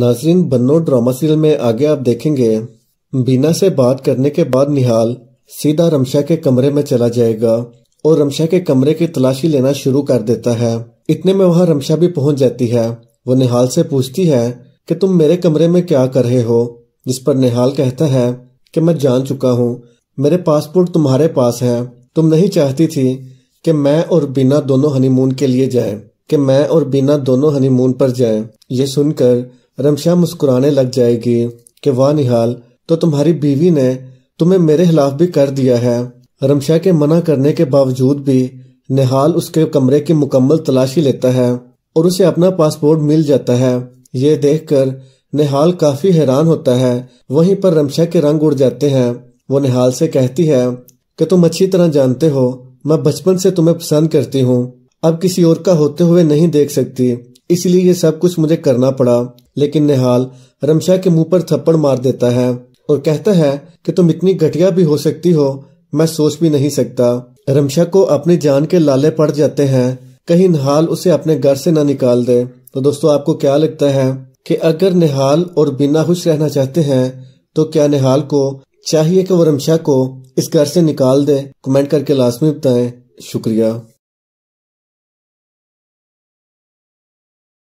नाजरीन बन्नो drama serial में आगे आप देखेंगे बीना से बात करने के बाद निहाल सीधा रमशा के कमरे में चला जाएगा और रमशा के कमरे की तलाशी लेना शुरू कर देता है इतने में वहां रमशा भी पहुंच जाती है वो निहाल से पूछती है कि तुम मेरे कमरे में क्या कर रहे हो जिस पर निहाल कहता है कि मैं जान चुका हूँ मेरे पासपोर्ट तुम्हारे पास है तुम नहीं चाहती थी कि मैं और बीना दोनों हनीमून के लिए जाए कि मैं और बीना दोनों हनीमून पर जाए ये सुनकर रमशा मुस्कुराने लग जाएगी कि वाह निहाल तो तुम्हारी बीवी ने तुम्हें मेरे खिलाफ भी कर दिया है रमशा के मना करने के बावजूद भी निहाल उसके कमरे की मुकम्मल तलाशी लेता है और उसे अपना पासपोर्ट मिल जाता है ये कर निहाल काफी हैरान होता है वहीं पर रमशा के रंग उड़ जाते हैं वो निहाल से कहती है कि तुम अच्छी तरह जानते हो मैं बचपन से तुम्हें पसंद करती हूँ अब किसी और का होते हुए नहीं देख सकती इसलिए ये सब कुछ मुझे करना पड़ा लेकिन निहाल रमशा के मुंह पर थप्पड़ मार देता है और कहता है कि तुम इतनी घटिया भी हो सकती हो मैं सोच भी नहीं सकता रमशा को अपनी जान के लाले पड़ जाते हैं कहीं निहाल उसे अपने घर से ना निकाल दे तो दोस्तों आपको क्या लगता है कि अगर निहाल और बिना खुश रहना चाहते हैं तो क्या निहाल को चाहिए कि वो रमशा को इस घर से निकाल दे कमेंट करके लाजमी बताए शुक्रिया